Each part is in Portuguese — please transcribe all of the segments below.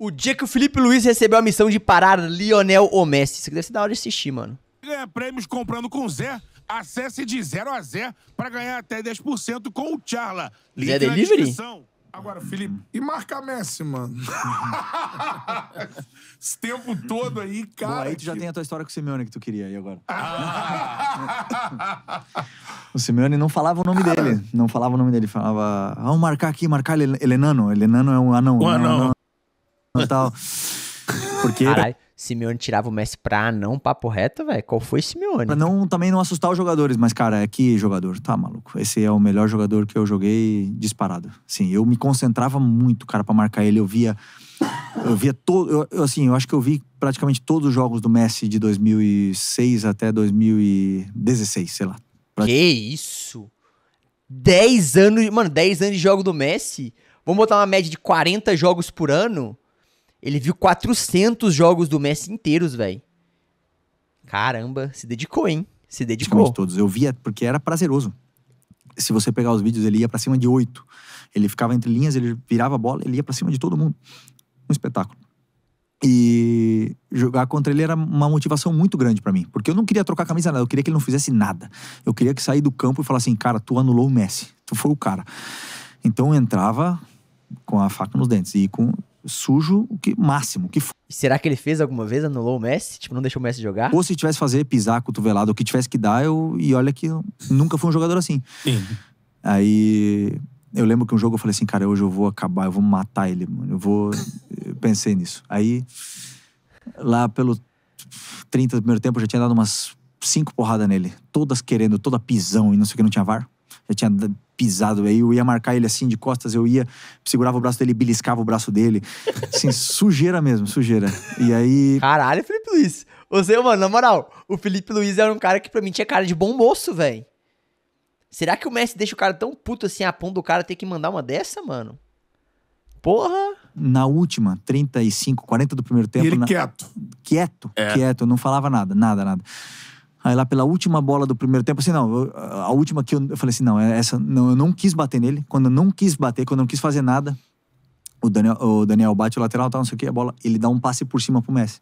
O dia que o Felipe Luiz recebeu a missão de parar Lionel Messi. Isso aqui deve ser da hora de assistir, mano. Ganha prêmios comprando com Zé. Acesse de 0 a 0 para ganhar até 10% com o Charla. Link Zé Delivery? Agora, Felipe, e marca Messi, mano? Esse tempo todo aí, cara. Boa, aí tu já tem a tua história com o Simeone que tu queria aí agora. Ah. o Simeone não falava o nome cara. dele. Não falava o nome dele. Falava, vamos marcar aqui, marcar Elenano. Elenano é um anão. Um anão tal. Porque. Caralho. Simeone tirava o Messi pra não papo reto, velho. Qual foi Simeone? Pra não, também não assustar os jogadores, mas, cara, é que jogador, tá maluco. Esse é o melhor jogador que eu joguei disparado. Sim, eu me concentrava muito, cara, para marcar ele. Eu via. Eu via todo. Eu, assim, eu acho que eu vi praticamente todos os jogos do Messi de 2006 até 2016, sei lá. Que isso? 10 anos. Mano, 10 anos de jogo do Messi? Vamos botar uma média de 40 jogos por ano? Ele viu 400 jogos do Messi inteiros, velho. Caramba, se dedicou, hein? Se dedicou. De todos. Eu via porque era prazeroso. Se você pegar os vídeos, ele ia para cima de oito. Ele ficava entre linhas, ele virava a bola, ele ia para cima de todo mundo. Um espetáculo. E jogar contra ele era uma motivação muito grande para mim, porque eu não queria trocar camisa nada, eu queria que ele não fizesse nada. Eu queria que sair do campo e falar assim: "Cara, tu anulou o Messi, tu foi o cara". Então eu entrava com a faca nos dentes e com sujo o que máximo o que Será que ele fez alguma vez, anulou o Messi? Tipo, não deixou o Messi jogar? Ou se tivesse fazer pisar, cotovelado, o que tivesse que dar, eu. E olha que eu nunca fui um jogador assim. Sim. Aí. Eu lembro que um jogo eu falei assim, cara, hoje eu vou acabar, eu vou matar ele, mano. Eu vou. Eu pensei nisso. Aí. Lá pelo 30 do primeiro tempo, eu já tinha dado umas cinco porradas nele. Todas querendo, toda pisão e não sei o que, não tinha VAR já tinha pisado aí, eu ia marcar ele assim de costas, eu ia, segurava o braço dele, beliscava o braço dele. Assim, sujeira mesmo, sujeira. E aí. Caralho, Felipe Luiz. Você, mano, na moral, o Felipe Luiz era um cara que pra mim tinha cara de bom moço, velho. Será que o Messi deixa o cara tão puto assim a ponto do cara ter que mandar uma dessa, mano? Porra! Na última, 35, 40 do primeiro tempo. E ele na... quieto. Quieto, é. quieto, não falava nada, nada, nada. Aí lá pela última bola do primeiro tempo, assim, não, a última que eu, eu falei assim, não, é essa não, eu não quis bater nele. Quando eu não quis bater, quando eu não quis fazer nada, o Daniel, o Daniel bate o lateral, tal, não sei o que, a bola, ele dá um passe por cima pro Messi.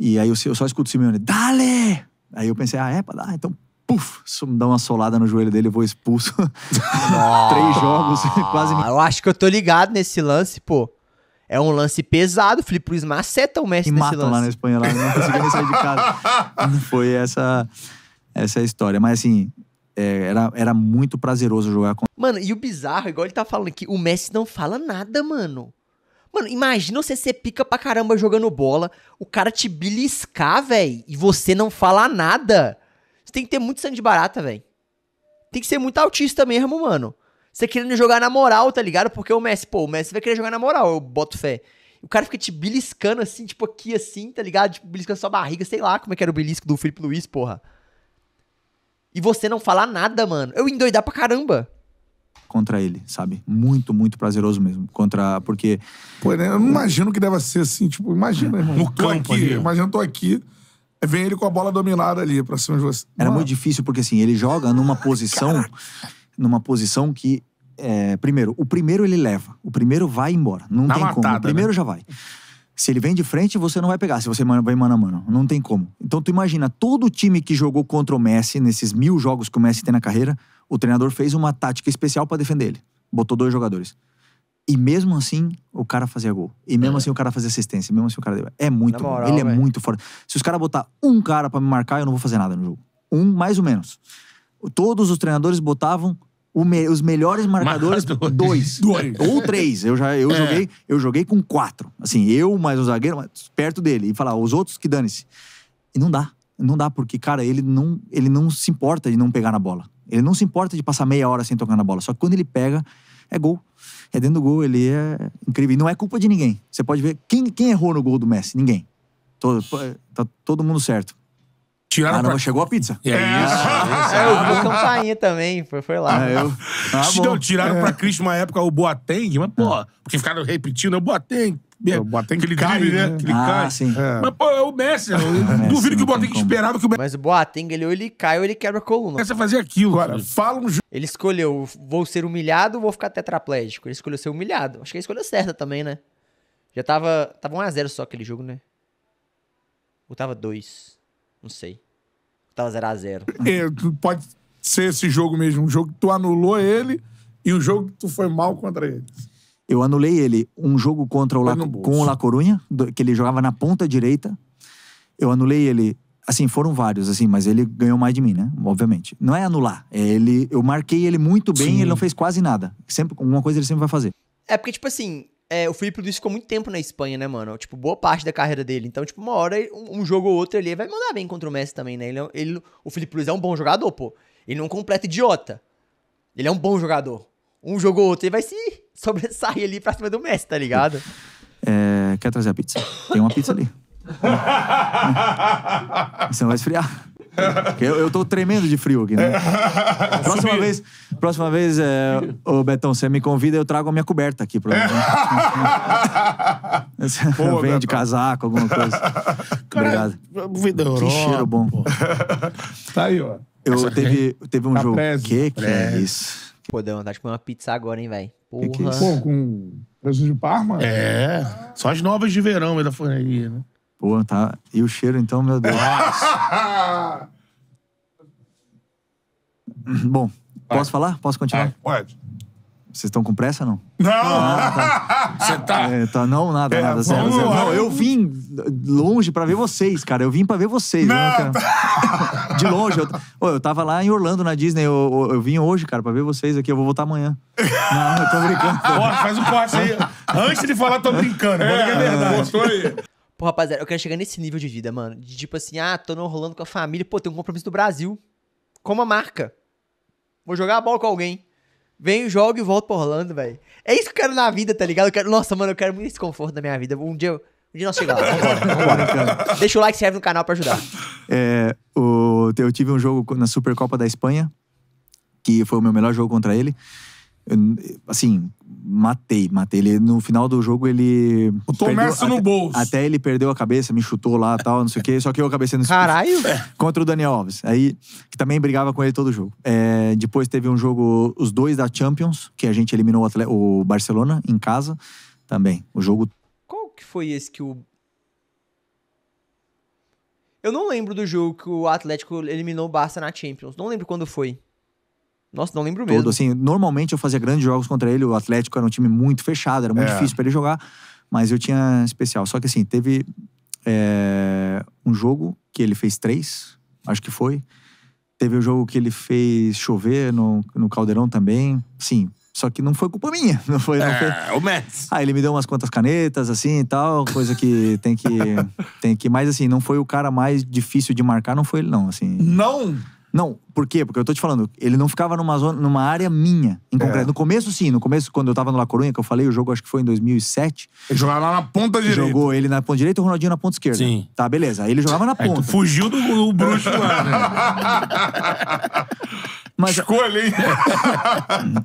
E aí eu, eu só escuto o Simeone, dale! Aí eu pensei, ah, é pra dar, então puf, dá uma solada no joelho dele, vou expulso. Três jogos, quase. Ah, eu acho que eu tô ligado nesse lance, pô. É um lance pesado, o Felipe Luiz maceta o Messi e nesse lance. lá na Espanha, lá, não conseguia sair de casa. Foi essa, essa história. Mas assim, é, era, era muito prazeroso jogar com. Mano, e o bizarro, igual ele tá falando aqui, o Messi não fala nada, mano. Mano, imagina você ser pica pra caramba jogando bola, o cara te beliscar, velho, e você não falar nada. Você tem que ter muito sangue de barata, velho. Tem que ser muito autista mesmo, mano você querendo jogar na moral, tá ligado? Porque o Messi, pô, o Messi vai querer jogar na moral, eu boto fé. O cara fica te beliscando assim, tipo aqui assim, tá ligado? Tipo, beliscando sua barriga, sei lá como é que era o belisco do Felipe Luiz, porra. E você não falar nada, mano. Eu endoidar pra caramba contra ele, sabe? Muito, muito prazeroso mesmo. Contra. Porque. Pô, né? eu não imagino que deva ser assim, tipo, imagina, irmão. No campo aqui, ali. Imagina, tô aqui. Vem ele com a bola dominada ali pra cima de você. Era Mano. muito difícil, porque assim, ele joga numa posição Caraca numa posição que é, primeiro, o primeiro ele leva, o primeiro vai embora, não Na tem matada, como. O primeiro né? já vai. Se ele vem de frente, você não vai pegar. Se você vai mano a mano, não tem como. Então tu imagina todo o time que jogou contra o Messi nesses mil jogos que o Messi tem na carreira, o treinador fez uma tática especial para defender ele. Botou dois jogadores. E mesmo assim, o cara fazia gol. E mesmo é. assim, o cara fazia assistência. mesmo assim, o cara. É muito moral, Ele é muito forte. Se os caras botar um cara para me marcar, eu não vou fazer nada no jogo. Um, mais ou menos. Todos os treinadores botavam me, os melhores marcadores, dois. dois. É, ou três. Eu já eu é. joguei, eu joguei com quatro. Assim, eu mais o um zagueiro, perto dele. E falar, os outros que dane-se. E não dá. Não dá, porque, cara, ele não, ele não se importa de não pegar na bola. Ele não se importa de passar meia hora sem tocar na bola. Só que quando ele pega, é gol. É dentro do gol, ele é incrível. E não é culpa de ninguém. Você pode ver. Quem, quem errou no gol do Messi? Ninguém. Todo, tá todo mundo certo. Tiraram Caramba, ah, pra... chegou a pizza. É, é isso. é, eu vi ah, também, foi, foi lá. Ah, eu... Ah, tiraram é. pra Cristo uma época o Boateng, mas, pô, porque ficaram repetindo, o Boateng. É, é, o Boateng ele cai, né? né? Ele ah, cai. sim. É. Mas, pô, é o Messi. Eu é, Messi, duvido que o Boateng esperava que o Messi... Mas o Boateng, ele ou ele cai ou ele quebra a coluna. Você fazia aquilo, cara. Fala um... Ele escolheu, vou ser humilhado ou vou ficar tetraplégico. Ele escolheu ser humilhado. Acho que a escolha certa também, né? Já tava... Tava 1x0 só aquele jogo, né? Ou tava 2? Não sei. Tava 0x0. É, pode ser esse jogo mesmo. Um jogo que tu anulou ele e um jogo que tu foi mal contra ele. Eu anulei ele. Um jogo contra o La, com o La Corunha, que ele jogava na ponta direita. Eu anulei ele. Assim, foram vários, assim, mas ele ganhou mais de mim, né? Obviamente. Não é anular. É ele, eu marquei ele muito bem Sim. ele não fez quase nada. Sempre, uma coisa ele sempre vai fazer. É porque, tipo assim, é, o Felipe Luiz ficou muito tempo na Espanha, né, mano? Tipo, boa parte da carreira dele. Então, tipo, uma hora, um jogo ou outro, ele vai mandar bem contra o Messi também, né? Ele, é ele, o Felipe Luiz é um bom jogador, pô. Ele não é um completo idiota. Ele é um bom jogador. Um jogo ou outro, ele vai se sobressair ali pra cima do Messi, tá ligado? É, quer trazer a pizza? Tem uma pizza ali. Você não vai esfriar. Eu, eu tô tremendo de frio aqui, né? Próxima vez, próxima vez é, Betão, você me convida, eu trago a minha coberta aqui pra mim. Boa, Vem de casaco, alguma coisa. Cara, Obrigado. Vida Europa, que cheiro bom. Pô. Tá aí, ó. Eu teve, teve um tá jogo. Preso, que que é preso. é isso? Pô, deu vontade de comer uma pizza agora, hein, velho? Porra. Que que é Pô, com presunto de parma? É. Só as novas de verão da forneria, né? Pô, tá. E o cheiro, então, meu Deus. Bom, Vai. posso falar? Posso continuar? Vai, é, pode. Vocês estão com pressa não? Não! Ah, tá. Você tá... É, tá. Não, nada, é, nada. Zero, zero. Não, eu vim longe pra ver vocês, cara. Eu vim pra ver vocês. Não, De longe. Eu, oh, eu tava lá em Orlando, na Disney. Eu, eu, eu, vim hoje, cara, pra ver vocês aqui. Eu vou voltar amanhã. Não, eu tô brincando. Porra, faz um corte aí. Antes de falar, tô brincando. É, é verdade. Gostou aí. Pô, rapaziada, eu quero chegar nesse nível de vida, mano. De tipo assim, ah, tô não rolando com a família, pô, tem um compromisso do Brasil. Com uma marca. Vou jogar a bola com alguém. Venho, jogo e volto pro Orlando, velho. É isso que eu quero na vida, tá ligado? Eu quero... Nossa, mano, eu quero muito esse conforto na minha vida. Um dia, eu... um dia nós chegamos Deixa o like, se inscreve no canal pra ajudar. É, o... Eu tive um jogo na Supercopa da Espanha, que foi o meu melhor jogo contra ele assim, matei, matei. Ele, no final do jogo, ele. O Tomércio no bolso. Até ele perdeu a cabeça, me chutou lá tal, não sei o quê. Só que eu acabei sendo. Caralho! É. Contra o Daniel Alves. Aí, que também brigava com ele todo jogo. É, depois teve um jogo, os dois da Champions, que a gente eliminou o, atleta, o Barcelona em casa também. O jogo. Qual que foi esse que o. Eu não lembro do jogo que o Atlético eliminou o Barça na Champions. Não lembro quando foi. Nossa, não lembro mesmo. Todo, assim, normalmente eu fazia grandes jogos contra ele, o Atlético era um time muito fechado, era muito é. difícil para ele jogar, mas eu tinha especial. Só que assim, teve é, um jogo que ele fez três, acho que foi. Teve o um jogo que ele fez chover no, no Caldeirão também. Sim, só que não foi culpa minha. Não foi, não é, foi. É, o Mets. Ah, ele me deu umas quantas canetas, assim e tal, coisa que tem que. tem que. Mas assim, não foi o cara mais difícil de marcar, não foi ele, não. Assim. Não? Não. Por quê? Porque eu tô te falando, ele não ficava numa, zona, numa área minha, em concreto. É. No começo, sim. No começo, quando eu tava no La Coruña, que eu falei, o jogo acho que foi em 2007. Ele jogava lá na ponta direita. Jogou ele na ponta direita e o Ronaldinho na ponta esquerda. Sim. Tá, beleza. Aí ele jogava na ponta. fugiu do, do bruxo lá, né? Mas, Escolha, hein?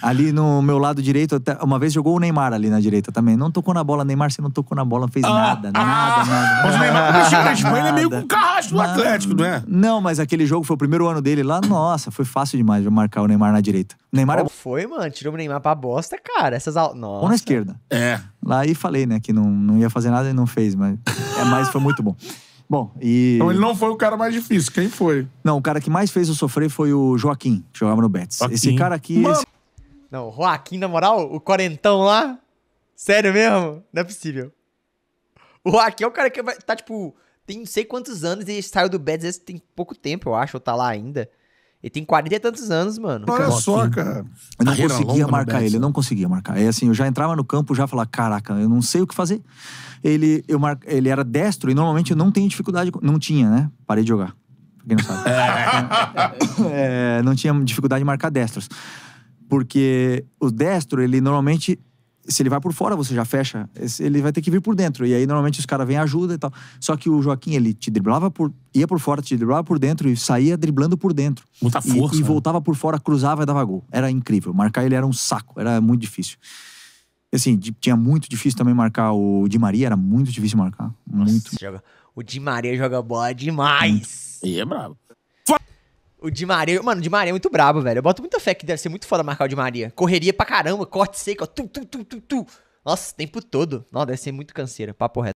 ali no meu lado direito, uma vez jogou o Neymar ali na direita também. Não tocou na bola, Neymar, você não tocou na bola, não fez ah, nada, ah, nada, nada. Mas o Neymar, na Espanha, ele é meio com um carrasco do Atlético, não é? Não, mas aquele jogo foi o primeiro ano dele lá no nossa, foi fácil demais marcar o Neymar na direita. O Neymar é Qual é... foi, mano? Tirou o Neymar pra bosta, cara. Essas al... Ou na esquerda. É. Lá e falei, né, que não, não ia fazer nada e não fez, mas, é, mas foi muito bom. Bom, e. Então ele não foi o cara mais difícil, quem foi? Não, o cara que mais fez eu sofrer foi o Joaquim, que jogava no Betis. Joaquim. Esse cara aqui. Mano... Esse... Não, o Joaquim, na moral, o quarentão lá. Sério mesmo? Não é possível. O Joaquim é o cara que vai. tá, tipo, tem não sei quantos anos e saiu do Betis, há tem pouco tempo, eu acho, ou tá lá ainda. Ele tem 40 e tantos anos, mano. Olha só, cara. Eu não conseguia marcar ele, eu não conseguia marcar. É assim, eu já entrava no campo, já falava, caraca, eu não sei o que fazer. Ele, eu mar... ele era destro e normalmente eu não tenho dificuldade. Não tinha, né? Parei de jogar. Pra quem não sabe. É. é, não tinha dificuldade de marcar destros. Porque o destro, ele normalmente se ele vai por fora, você já fecha. Ele vai ter que vir por dentro. E aí, normalmente, os caras vêm ajuda e tal. Só que o Joaquim, ele te driblava por. ia por fora, te driblava por dentro e saía driblando por dentro. Muita e, força. E, né? voltava por fora, cruzava e dava gol. Era incrível. Marcar ele era um saco, era muito difícil. Assim, tinha muito difícil também marcar o Di Maria, era muito difícil marcar. Nossa, muito. Joga... O Di Maria joga bola demais. Muito. E é brabo. O Di Maria, mano, o Di Maria é muito brabo, velho. Eu boto muita fé que deve ser muito foda marcar o Di Maria. Correria pra caramba, corte seco, ó, tu, tu, tu, tu, tu. Nossa, o tempo todo. Nossa, deve ser muito canseira, papo reto.